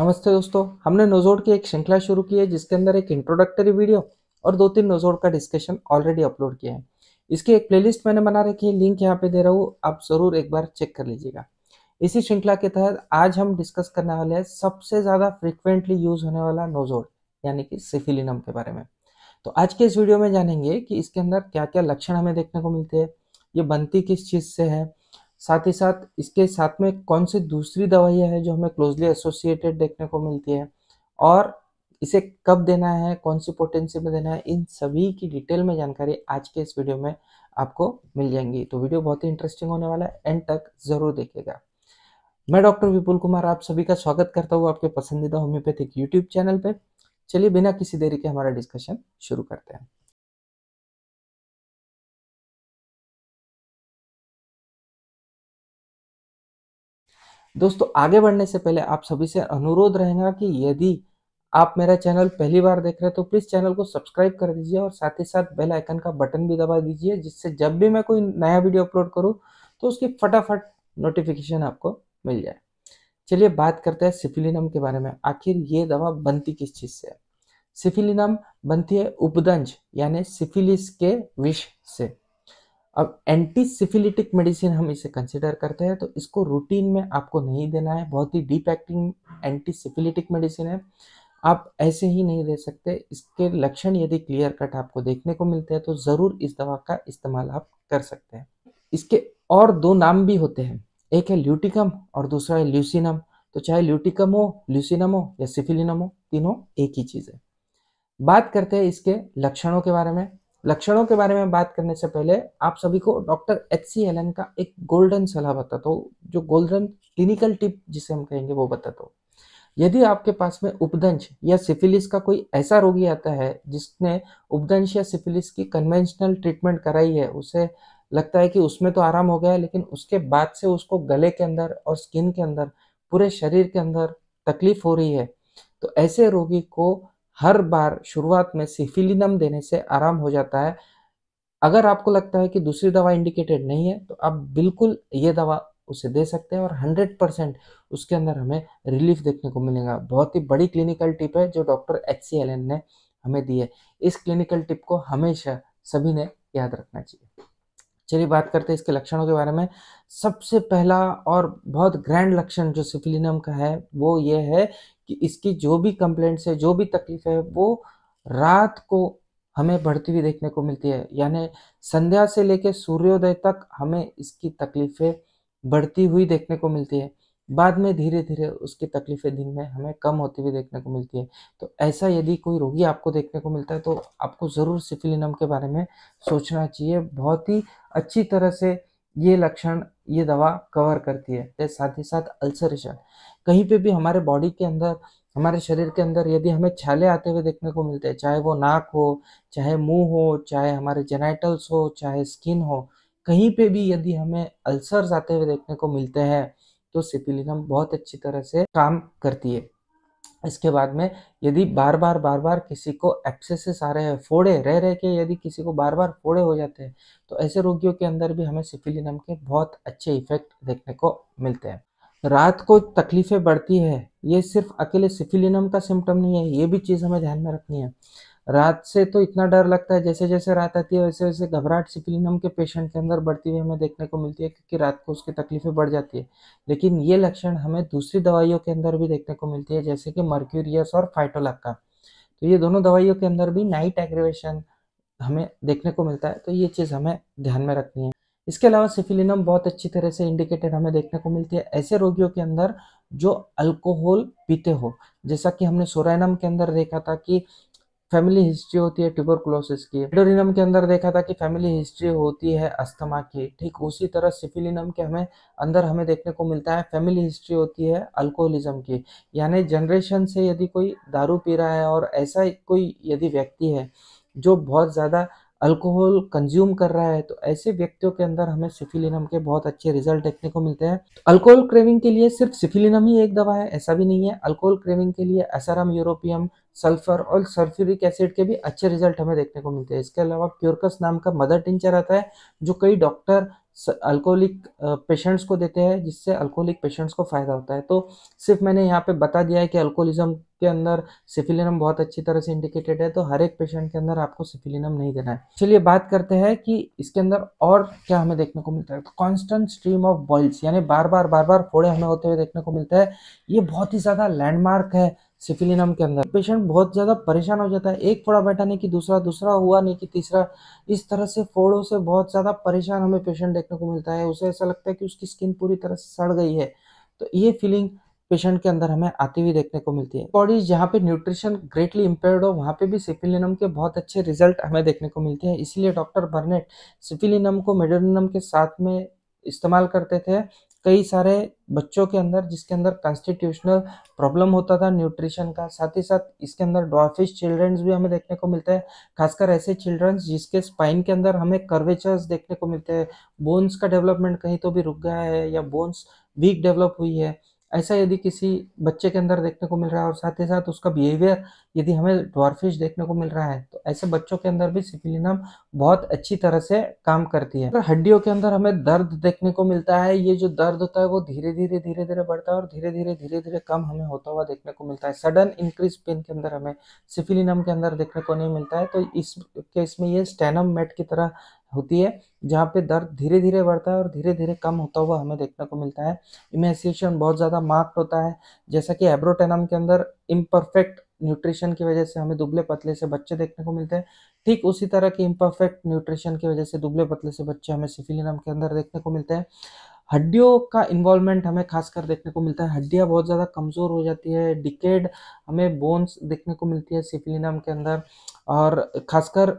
नमस्ते दोस्तों हमने नोजोड की एक श्रृंखला शुरू की है जिसके अंदर एक इंट्रोडक्टरी वीडियो और दो तीन नोजोड का डिस्कशन ऑलरेडी अपलोड किया है इसके एक प्लेलिस्ट मैंने बना रखी है लिंक यहाँ पे दे रहा हूँ आप ज़रूर एक बार चेक कर लीजिएगा इसी श्रृंखला के तहत आज हम डिस्कस करने वाले हैं सबसे ज़्यादा फ्रिक्वेंटली यूज होने वाला नोजोड यानी कि सिफिलिनम के बारे में तो आज के इस वीडियो में जानेंगे कि इसके अंदर क्या क्या लक्षण हमें देखने को मिलते हैं ये बनती किस चीज़ से है साथ ही साथ इसके साथ में कौन सी दूसरी दवाइयाँ हैं जो हमें क्लोजली एसोसिएटेड देखने को मिलती है और इसे कब देना है कौन सी पोटेंसी में देना है इन सभी की डिटेल में जानकारी आज के इस वीडियो में आपको मिल जाएंगी तो वीडियो बहुत ही इंटरेस्टिंग होने वाला है एंड तक ज़रूर देखेगा मैं डॉक्टर विपुल कुमार आप सभी का स्वागत करता हूँ आपके पसंदीदा होम्योपैथिक यूट्यूब चैनल पर चलिए बिना किसी देरी के हमारा डिस्कशन शुरू करते हैं दोस्तों आगे बढ़ने से पहले आप सभी से अनुरोध रहेगा कि यदि आप मेरा चैनल पहली बार देख रहे हैं तो प्लीज़ चैनल को सब्सक्राइब कर दीजिए और साथ ही साथ बेल आइकन का बटन भी दबा दीजिए जिससे जब भी मैं कोई नया वीडियो अपलोड करूँ तो उसकी फटाफट नोटिफिकेशन आपको मिल जाए चलिए बात करते हैं सिफिलिनम के बारे में आखिर ये दवा बनती किस चीज़ से है सिफिलिनम बनती है उपदंश यानी सिफिलिस के विष से अब एंटी सिफिलिटिक मेडिसिन हम इसे कंसिडर करते हैं तो इसको रूटीन में आपको नहीं देना है बहुत ही deep acting anti syphilitic medicine है आप ऐसे ही नहीं दे सकते इसके लक्षण यदि क्लियर कट आपको देखने को मिलते हैं तो ज़रूर इस दवा का इस्तेमाल आप कर सकते हैं इसके और दो नाम भी होते हैं एक है ल्यूटिकम और दूसरा है ल्यूसिनम तो चाहे ल्यूटिकम हो ल्यूसिनम हो या सिफिलिनम हो तीनों एक ही चीज़ है बात करते हैं इसके लक्षणों के बारे में लक्षणों के बारे में बात करने से पहले आप सभी को डॉक्टर एच सी एन का एक गोल्डन सलाह बताता हूँ जो गोल्डन क्लिनिकल टिप जिसे हम कहेंगे वो बताता हूँ यदि आपके पास में उपदंश या सिफिलिस का कोई ऐसा रोगी आता है जिसने उपदंश या सिफिलिस की कन्वेंशनल ट्रीटमेंट कराई है उसे लगता है कि उसमें तो आराम हो गया है लेकिन उसके बाद से उसको गले के अंदर और स्किन के अंदर पूरे शरीर के अंदर तकलीफ हो रही है तो ऐसे रोगी को हर बार शुरुआत में सिफिलिनम देने से आराम हो जाता है अगर आपको लगता है कि दूसरी दवा इंडिकेटेड नहीं है तो आप बिल्कुल ये दवा उसे दे सकते हैं और 100 परसेंट उसके अंदर हमें रिलीफ देखने को मिलेगा बहुत ही बड़ी क्लिनिकल टिप है जो doctor H C L N ने हमें दी है इस क्लिनिकल टिप को हमेशा सभी ने याद रखना चाहिए चलिए बात करते हैं इसके लक्षणों के बारे में सबसे पहला और बहुत ग्रैंड लक्षण जो सिफिलिनम का है वो ये है कि इसकी जो भी कंप्लेंट्स है जो भी तकलीफ है वो रात को हमें बढ़ती हुई देखने को मिलती है यानी संध्या से लेकर सूर्योदय तक हमें इसकी तकलीफ़ें बढ़ती हुई देखने को मिलती है बाद में धीरे धीरे उसकी तकलीफ़ें दिन में हमें कम होती हुई देखने को मिलती है तो ऐसा यदि कोई रोगी आपको देखने को मिलता है तो आपको ज़रूर सिफिलिनम के बारे में सोचना चाहिए बहुत ही अच्छी तरह से ये लक्षण ये दवा कवर करती है तो साथ ही साथ अल्सरेशन कहीं पे भी हमारे बॉडी के अंदर हमारे शरीर के अंदर यदि हमें छाले आते हुए देखने को मिलते हैं चाहे वो नाक हो चाहे मुंह हो चाहे हमारे जेनाइटल्स हो चाहे स्किन हो कहीं पे भी यदि हमें अल्सर्स आते हुए देखने को मिलते हैं तो सिपिलिनम बहुत अच्छी तरह से काम करती है इसके बाद में यदि बार बार बार बार किसी को एप्सेसिस आ रहे हैं फोड़े रह रह के यदि किसी को बार बार फोड़े हो जाते हैं तो ऐसे रोगियों के अंदर भी हमें सिफिलिनम के बहुत अच्छे इफेक्ट देखने को मिलते हैं रात को तकलीफें बढ़ती है ये सिर्फ अकेले सिफिलिनम का सिम्टम नहीं है ये भी चीज़ हमें ध्यान में रखनी है रात से तो इतना डर लगता है जैसे जैसे रात आती है वैसे वैसे घबराहट सिफिलिनम के पेशेंट के अंदर बढ़ती हुई हमें देखने को मिलती है क्योंकि रात को उसकी तकलीफें बढ़ जाती है लेकिन ये लक्षण हमें दूसरी दवाइयों के अंदर भी देखने को मिलती है जैसे कि मर्क्यूरियस और का तो ये दोनों दवाइयों के अंदर भी नाइट एग्रेवेशन हमें देखने को मिलता है तो ये चीज़ हमें ध्यान में रखनी है इसके अलावा सिफिलिनम बहुत अच्छी तरह से इंडिकेटेड हमें देखने को मिलती है ऐसे रोगियों के अंदर जो अल्कोहल पीते हो जैसा कि हमने सोरेनम के अंदर देखा था कि फैमिली हिस्ट्री होती है ट्यूबरकुलोसिस की एडोरिनम के अंदर देखा था कि फैमिली हिस्ट्री होती है अस्थमा की ठीक उसी तरह सिफिलिनम के हमें अंदर हमें देखने को मिलता है फैमिली हिस्ट्री होती है अल्कोहलिज्म की यानी जनरेशन से यदि कोई दारू पी रहा है और ऐसा कोई यदि व्यक्ति है जो बहुत ज़्यादा अल्कोहल कंज्यूम कर रहा है तो ऐसे व्यक्तियों के अंदर हमें सिफिलिनम के बहुत अच्छे रिजल्ट देखने को मिलते हैं अल्कोहल क्रेविंग के लिए सिर्फ सिफिलिनम ही एक दवा है ऐसा भी नहीं है अल्कोहल क्रेविंग के लिए एसआरएम यूरोपियम सल्फर और सल्फ्यूरिक एसिड के भी अच्छे रिजल्ट हमें देखने को मिलते हैं इसके अलावा प्योरकस नाम का मदर टिंचर आता है जो कई डॉक्टर अल्कोहलिक पेशेंट्स को देते हैं जिससे अल्कोहलिक पेशेंट्स को फ़ायदा होता है तो सिर्फ मैंने यहाँ पे बता दिया है कि अल्कोहलिज्म के अंदर सिफिलिनम बहुत अच्छी तरह से इंडिकेटेड है तो हर एक पेशेंट के अंदर आपको सिफिलिनम नहीं देना है चलिए बात करते हैं कि इसके अंदर और क्या हमें देखने को मिलता है कॉन्स्टेंट स्ट्रीम ऑफ बॉइल्स यानी बार बार बार बार फोड़े हमें होते हुए देखने को मिलता है ये बहुत ही ज़्यादा लैंडमार्क है सिफिलिनम के अंदर पेशेंट बहुत ज़्यादा परेशान हो जाता है एक फोड़ा बैठा नहीं कि दूसरा दूसरा हुआ नहीं कि तीसरा इस तरह से फोड़ों से बहुत ज़्यादा परेशान हमें पेशेंट देखने को मिलता है उसे ऐसा लगता है कि उसकी स्किन पूरी तरह से सड़ गई है तो ये फीलिंग पेशेंट के अंदर हमें आती हुई देखने को मिलती है बॉडी जहाँ पे न्यूट्रिशन ग्रेटली इम्पेयर्ड हो वहाँ पे भी सिफिलिनम के बहुत अच्छे रिजल्ट हमें देखने को मिलते हैं इसलिए डॉक्टर बर्नेट सिफिलिनम को मेडोनम के साथ में इस्तेमाल करते थे कई सारे बच्चों के अंदर जिसके अंदर कॉन्स्टिट्यूशनल प्रॉब्लम होता था न्यूट्रिशन का साथ ही साथ इसके अंदर डॉफिश चिल्ड्रंस भी हमें देखने को मिलते हैं खासकर ऐसे चिल्ड्रंस जिसके स्पाइन के अंदर हमें कर्वेचर्स देखने को मिलते हैं बोन्स का डेवलपमेंट कहीं तो भी रुक गया है या बोन्स वीक डेवलप हुई है ऐसा यदि किसी बच्चे के अंदर देखने को मिल रहा है और साथ ही साथ उसका बिहेवियर यदि हमें ड्वार्फिश देखने को मिल रहा है तो ऐसे बच्चों के अंदर भी सिपिलिनम बहुत अच्छी तरह से काम करती है अगर हड्डियों के अंदर हमें दर्द देखने को मिलता है ये जो दर्द होता है वो धीरे धीरे धीरे धीरे बढ़ता है और धीरे धीरे धीरे धीरे कम हमें होता हुआ देखने को मिलता है सडन इंक्रीज पेन के अंदर हमें सिपिलिनम के अंदर देखने को नहीं मिलता है तो इस केस में ये स्टेनम मेट की तरह होती है जहाँ पे दर्द धीरे धीरे बढ़ता है और धीरे धीरे कम होता हुआ हमें देखने को मिलता है इमेसिएशन बहुत ज़्यादा मार्क्ड होता है जैसा कि एब्रोटेनम के अंदर इम्परफेक्ट न्यूट्रिशन की वजह से हमें दुबले पतले से बच्चे देखने को मिलते हैं ठीक उसी तरह के इम्परफेक्ट न्यूट्रिशन की वजह से दुबले पतले से बच्चे हमें सिफिलिनम के अंदर देखने को मिलते हैं हड्डियों का इन्वॉल्वमेंट हमें खासकर देखने को मिलता है हड्डियाँ बहुत ज़्यादा कमज़ोर हो जाती है डिकेड हमें बोन्स देखने को मिलती है सिफिलिनम के अंदर और खासकर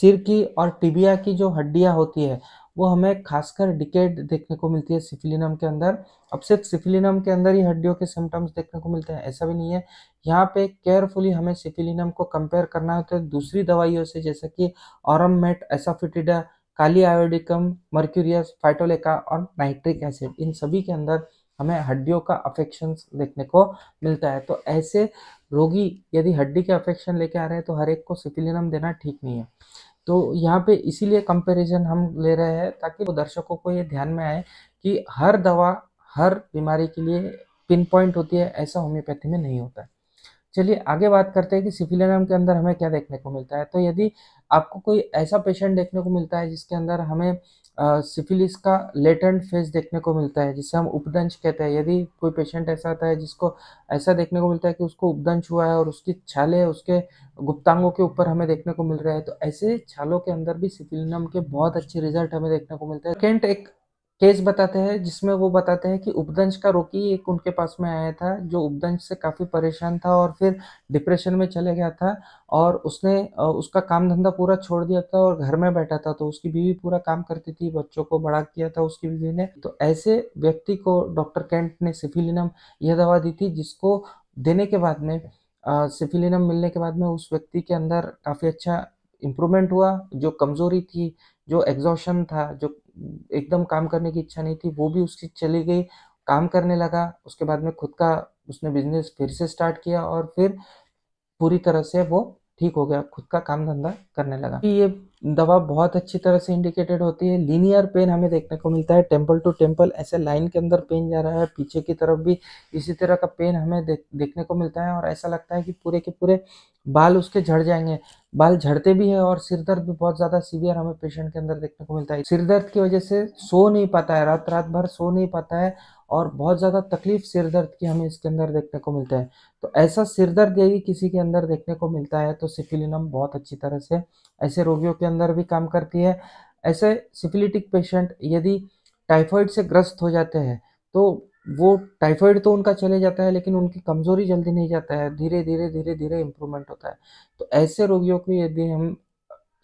सिर की और टिबिया की जो हड्डियाँ होती है वो हमें खासकर डिकेड देखने को मिलती है सिफिलिनम के अंदर अब सिर्फ सिफिलिनम के अंदर ही हड्डियों के सिम्टम्स देखने को मिलते हैं ऐसा भी नहीं है यहाँ पे केयरफुली हमें सिफिलिनम को कंपेयर करना होता है तो दूसरी दवाइयों से जैसे कि aurum met asafoetida kali iodicum mercurius phytolacca और नाइट्रिक एसिड इन सभी के अंदर हमें हड्डियों का अफेक्शन देखने को मिलता है तो ऐसे रोगी यदि हड्डी के अफेक्शन लेके आ रहे हैं तो हर एक को सिफिलिनम देना ठीक नहीं है तो यहाँ पे इसीलिए कंपैरिजन हम ले रहे हैं ताकि वो दर्शकों को ये ध्यान में आए कि हर दवा हर बीमारी के लिए पिन पॉइंट होती है ऐसा होम्योपैथी में नहीं होता है चलिए आगे बात करते हैं कि सिफिलिनम के अंदर हमें क्या देखने को मिलता है तो यदि आपको कोई ऐसा पेशेंट देखने को मिलता है जिसके अंदर हमें सिफिलिस का लेटेंट फेज देखने को मिलता है जिसे हम उपदंश कहते हैं यदि कोई पेशेंट ऐसा आता है जिसको ऐसा देखने को मिलता है कि उसको उपदंश हुआ है और उसकी छाले उसके गुप्तांगों के ऊपर हमें देखने को मिल रहा है तो ऐसे छालों के अंदर भी सिफिलिनम के बहुत अच्छे रिजल्ट हमें देखने को मिलते हैं सेकेंड एक केस बताते हैं जिसमें वो बताते हैं कि उपदंश का रोगी एक उनके पास में आया था जो उपदंश से काफ़ी परेशान था और फिर डिप्रेशन में चले गया था और उसने उसका काम धंधा पूरा छोड़ दिया था और घर में बैठा था तो उसकी बीवी पूरा काम करती थी बच्चों को बड़ा किया था उसकी बीवी ने तो ऐसे व्यक्ति को डॉक्टर कैंट ने सिफिलिनम यह दवा दी थी जिसको देने के बाद में सिफिलिनम मिलने के बाद में उस व्यक्ति के अंदर काफ़ी अच्छा इम्प्रूवमेंट हुआ जो कमज़ोरी थी जो एग्जॉशन था जो एकदम काम करने की इच्छा नहीं थी वो भी उसकी चली गई काम करने लगा उसके बाद में खुद का उसने बिजनेस फिर से स्टार्ट किया और फिर पूरी तरह से वो ठीक हो गया खुद का काम धंधा करने लगा तो ये दवा बहुत अच्छी तरह से इंडिकेटेड होती है लीनियर पेन हमें देखने को मिलता है टेम्पल टू टेम्पल ऐसे लाइन के अंदर पेन जा रहा है पीछे की तरफ भी इसी तरह का पेन हमें देख, देखने को मिलता है और ऐसा लगता है कि पूरे के पूरे बाल उसके झड़ जाएंगे बाल झड़ते भी है और सिर दर्द भी बहुत ज़्यादा सीवियर हमें पेशेंट के अंदर देखने को मिलता है सिर दर्द की वजह से सो नहीं पाता है रात रात भर सो नहीं पाता है और बहुत ज़्यादा तकलीफ सिर दर्द की हमें इसके अंदर देखने को मिलता है तो ऐसा सिर दर्द यदि किसी के अंदर देखने को मिलता है तो सिफिलिनम बहुत अच्छी तरह से ऐसे रोगियों के अंदर भी काम करती है ऐसे सिफिलिटिक पेशेंट यदि टाइफॉइड से ग्रस्त हो जाते हैं तो वो टाइफॉइड तो उनका चले जाता है लेकिन उनकी कमज़ोरी जल्दी नहीं जाता है धीरे धीरे धीरे धीरे इम्प्रूवमेंट होता है तो ऐसे रोगियों को यदि हम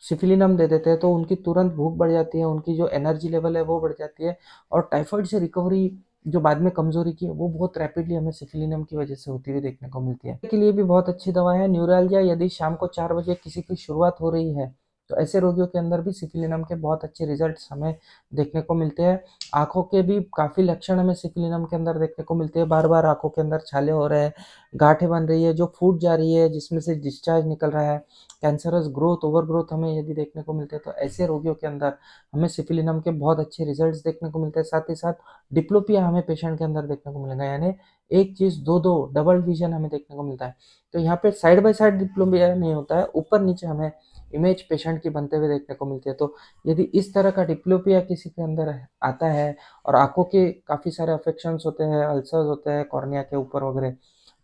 सिफिलिनम दे देते हैं तो उनकी तुरंत भूख बढ़ जाती है उनकी जो एनर्जी लेवल है वो बढ़ जाती है और टाइफॉइड से रिकवरी जो बाद में कमजोरी की है वो बहुत रैपिडली हमें सिफिलिनम की वजह से होती हुई देखने को मिलती है इसके लिए भी बहुत अच्छी दवा है न्यूरालजिया यदि शाम को चार बजे किसी की शुरुआत हो रही है तो ऐसे रोगियों के अंदर भी सिफिलिनम के बहुत अच्छे रिजल्ट हमें देखने को मिलते हैं आँखों के भी काफ़ी लक्षण हमें सिफिलिनम के अंदर देखने को मिलते हैं बार बार आँखों के अंदर छाले हो रहे हैं गांठें बन रही है जो फूट जा रही है जिसमें से डिस्चार्ज निकल रहा है कैंसरस ग्रोथ ओवर ग्रोथ हमें यदि देखने को मिलते हैं तो ऐसे रोगियों के अंदर हमें सिफिलिनम के बहुत अच्छे रिजल्ट देखने को मिलते हैं साथ ही साथ डिप्लोपिया हमें पेशेंट के अंदर देखने को मिलेगा यानी एक चीज़ दो दो डबल विजन हमें देखने को मिलता है तो यहाँ पे साइड बाय साइड डिप्लोमिया नहीं होता है ऊपर नीचे हमें इमेज पेशेंट की बनते हुए देखने को मिलती है तो यदि इस तरह का डिप्लोपिया किसी के अंदर आता है और आंखों के काफ़ी सारे अफेक्शंस होते हैं अल्सर्स होते हैं कॉर्निया के ऊपर वगैरह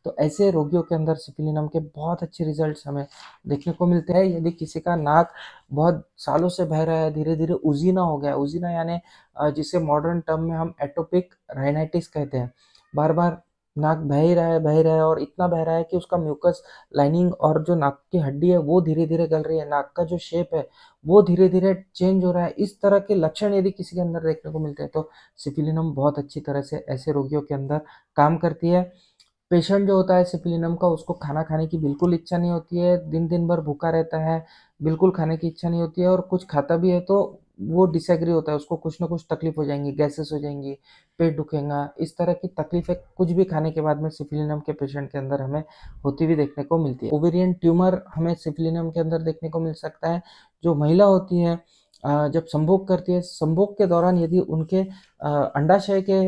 तो ऐसे रोगियों के अंदर सिपिलिनम के बहुत अच्छे रिजल्ट हमें देखने को मिलते हैं यदि किसी का नाक बहुत सालों से बह रहा है धीरे धीरे उजीना हो गया उजीना यानी जिसे मॉडर्न टर्म में हम एटोपिक राइनाइटिस कहते हैं बार बार नाक बह ही रहा है बह रहा है और इतना बह रहा है कि उसका म्यूकस लाइनिंग और जो नाक की हड्डी है वो धीरे धीरे गल रही है नाक का जो शेप है वो धीरे धीरे चेंज हो रहा है इस तरह के लक्षण यदि किसी के अंदर देखने को मिलते हैं तो सिपिलिनम बहुत अच्छी तरह से ऐसे रोगियों के अंदर काम करती है पेशेंट जो होता है सिपिलिनम का उसको खाना खाने की बिल्कुल इच्छा नहीं होती है दिन दिन भर भूखा रहता है बिल्कुल खाने की इच्छा नहीं होती है और कुछ खाता भी है तो वो डिसएग्री होता है उसको कुछ ना कुछ तकलीफ हो जाएंगी गैसेस हो जाएंगी पेट दुखेगा इस तरह की तकलीफें कुछ भी खाने के बाद में सिफिलिनम के पेशेंट के अंदर हमें होती हुई देखने को मिलती है ओवेरियन ट्यूमर हमें सिफिलिनम के अंदर देखने को मिल सकता है जो महिला होती है जब संभोग करती है संभोग के दौरान यदि उनके अंडाशय के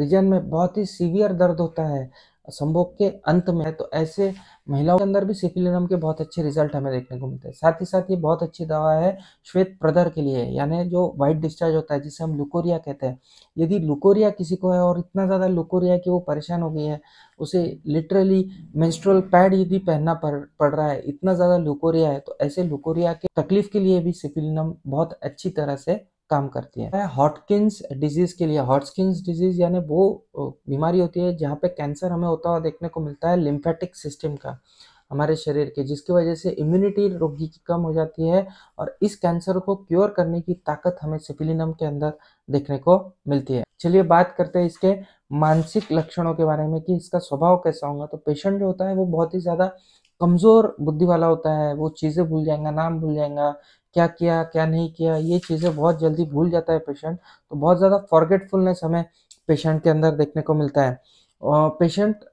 रीजन में बहुत ही सीवियर दर्द होता है संभोग के अंत में है तो ऐसे महिलाओं के अंदर भी सिफिलिनम के बहुत अच्छे रिजल्ट हमें देखने को मिलते हैं साथ ही साथ ये बहुत अच्छी दवा है श्वेत प्रदर के लिए यानी जो व्हाइट डिस्चार्ज होता है जिसे हम लुकोरिया कहते हैं यदि लुकोरिया किसी को है और इतना ज़्यादा लुकोरिया कि वो परेशान हो गई है उसे लिटरली मेंस्ट्रुअल पैड यदि पहनना पड़ पड़ रहा है इतना ज़्यादा लुकोरिया है तो ऐसे लुकोरिया के तकलीफ के लिए भी सिफिलिनम बहुत अच्छी तरह से काम करती है हॉटकिंस डिजीज के लिए हॉटकिंस डिजीज यानी वो बीमारी होती है जहाँ पे कैंसर हमें होता हुआ देखने को मिलता है लिम्फेटिक सिस्टम का हमारे शरीर के जिसकी वजह से इम्यूनिटी रोगी की कम हो जाती है और इस कैंसर को क्योर करने की ताकत हमें सिपिलिनम के अंदर देखने को मिलती है चलिए बात करते हैं इसके मानसिक लक्षणों के बारे में कि इसका स्वभाव कैसा होगा तो पेशेंट जो होता है वो बहुत ही ज़्यादा कमज़ोर बुद्धि वाला होता है वो चीज़ें भूल जाएगा नाम भूल जाएगा क्या किया क्या नहीं किया ये चीज़ें बहुत जल्दी भूल जाता है पेशेंट तो बहुत ज़्यादा फॉरगेटफुलनेस हमें पेशेंट के अंदर देखने को मिलता है पेशेंट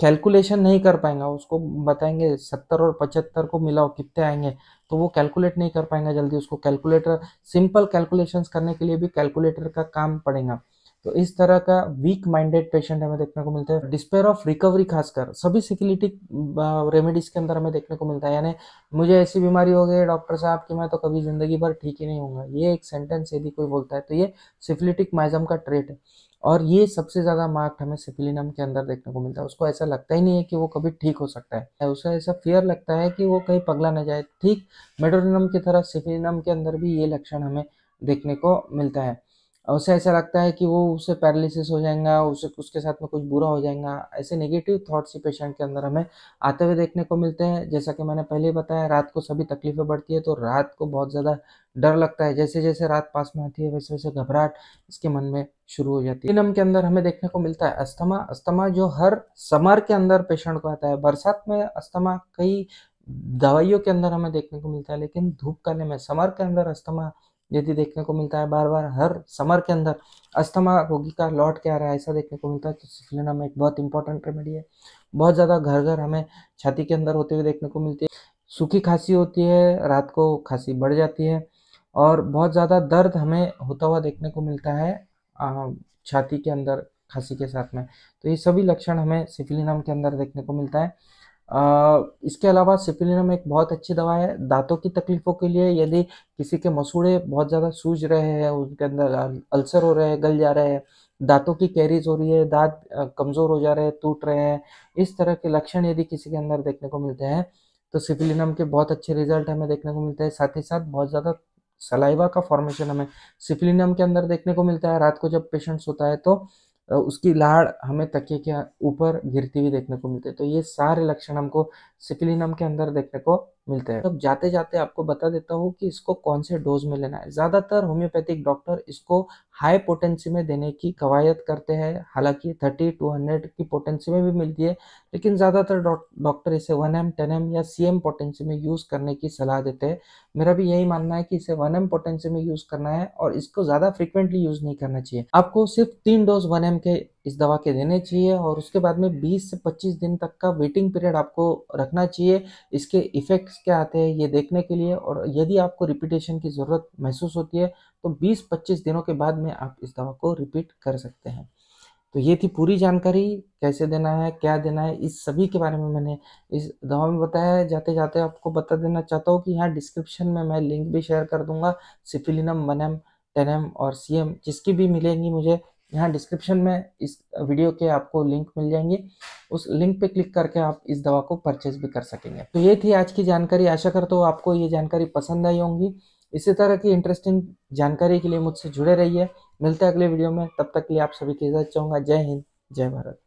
कैलकुलेशन नहीं कर पाएगा उसको बताएंगे सत्तर और पचहत्तर को मिलाओ कितने आएंगे तो वो कैलकुलेट नहीं कर पाएंगा जल्दी उसको कैलकुलेटर सिंपल कैलकुलेशंस करने के लिए भी कैलकुलेटर का काम पड़ेगा तो इस तरह का वीक माइंडेड पेशेंट हमें देखने को मिलता है डिस्पेयर ऑफ रिकवरी खासकर सभी सिफिलिटिक रेमेडीज के अंदर हमें देखने को मिलता है यानी मुझे ऐसी बीमारी हो गई डॉक्टर साहब कि मैं तो कभी ज़िंदगी भर ठीक ही नहीं होऊंगा ये एक सेंटेंस यदि कोई बोलता है तो ये सिफिलिटिक माइजम का ट्रेट है और ये सबसे ज़्यादा मार्क्ट हमें सिफिलिनम के अंदर देखने को मिलता है उसको ऐसा लगता ही नहीं है कि वो कभी ठीक हो सकता है उसे ऐसा फियर लगता है कि वो कहीं पगला ना जाए ठीक मेडोरिनम की तरह सिफिलिनम के अंदर भी ये लक्षण हमें देखने को मिलता है उसे ऐसा लगता है कि वो उसे पैरालिसिस हो जाएगा उसे उसके साथ में कुछ बुरा हो जाएगा ऐसे नेगेटिव थॉट्स ही पेशेंट के अंदर हमें आते हुए देखने को मिलते हैं जैसा कि मैंने पहले ही बताया रात को सभी तकलीफ़ें बढ़ती है तो रात को बहुत ज़्यादा डर लगता है जैसे जैसे रात पास में आती है वैसे वैसे घबराहट इसके मन में शुरू हो जाती है नम के अंदर हमें देखने को मिलता है अस्थमा अस्थमा जो हर समर के अंदर पेशेंट को आता है बरसात में अस्थमा कई दवाइयों के अंदर हमें देखने को मिलता है लेकिन धूप काले में समर के अंदर अस्थमा यदि देखने को मिलता है बार बार हर समर के अंदर अस्थमा रोगी का लौट के आ रहा है ऐसा देखने को मिलता है तो में एक बहुत इंपॉर्टेंट रेमेडी है बहुत ज़्यादा घर घर हमें छाती के अंदर होते हुए देखने को मिलती है सूखी खांसी होती है रात को खांसी बढ़ जाती है और बहुत ज़्यादा दर्द हमें होता हुआ देखने को मिलता है छाती के अंदर खांसी के साथ में तो ये सभी लक्षण हमें सिफिलिनम के अंदर देखने को मिलता है इसके अलावा सिपिलिनम एक बहुत अच्छी दवा है दांतों की तकलीफ़ों के लिए यदि किसी के मसूड़े बहुत ज़्यादा सूज रहे हैं उनके अंदर अल्सर हो रहे हैं गल जा रहे हैं दांतों की कैरीज हो रही है दांत कमज़ोर हो जा रहे हैं टूट रहे हैं इस तरह के लक्षण यदि किसी के अंदर देखने को मिलते हैं तो सिपिलिनम के बहुत अच्छे रिजल्ट हमें देखने को मिलते हैं साथ ही साथ बहुत ज़्यादा सलाइवा का फॉर्मेशन हमें सिपिलिनम के अंदर देखने को मिलता है रात को जब पेशेंट सोता है तो उसकी लाड़ हमें तकिए के ऊपर गिरती हुई देखने को मिलती है तो ये सारे लक्षण हमको सिपिलिनम के अंदर देखने को मिलते हैं तब जाते जाते आपको बता देता हूँ कि इसको कौन से डोज में लेना है ज़्यादातर होम्योपैथिक डॉक्टर इसको हाई पोटेंसी में देने की कवायद करते हैं हालांकि थर्टी टू हंड्रेड की पोटेंसी में भी मिलती है लेकिन ज़्यादातर डॉक्टर इसे वन एम टेन एम या सी एम पोटेंसी में यूज़ करने की सलाह देते हैं मेरा भी यही मानना है कि इसे वन एम पोटेंसी में यूज़ करना है और इसको ज़्यादा फ्रिक्वेंटली यूज़ नहीं करना चाहिए आपको सिर्फ तीन डोज वन एम के इस दवा के देने चाहिए और उसके बाद में 20 से 25 दिन तक का वेटिंग पीरियड आपको रखना चाहिए इसके इफ़ेक्ट्स क्या आते हैं ये देखने के लिए और यदि आपको रिपीटेशन की ज़रूरत महसूस होती है तो 20-25 दिनों के बाद में आप इस दवा को रिपीट कर सकते हैं तो ये थी पूरी जानकारी कैसे देना है क्या देना है इस सभी के बारे में मैंने इस दवा में बताया जाते जाते आपको बता देना चाहता हूँ कि यहाँ डिस्क्रिप्शन में मैं लिंक भी शेयर कर दूंगा सिफिलिनम वन टेनम और सी जिसकी भी मिलेंगी मुझे यहाँ डिस्क्रिप्शन में इस वीडियो के आपको लिंक मिल जाएंगे उस लिंक पे क्लिक करके आप इस दवा को परचेज भी कर सकेंगे तो ये थी आज की जानकारी आशा कर तो आपको ये जानकारी पसंद आई होंगी इसी तरह की इंटरेस्टिंग जानकारी के लिए मुझसे जुड़े रहिए मिलते हैं अगले वीडियो में तब तक के लिए आप सभी के साथ चाहूँगा जय हिंद जय भारत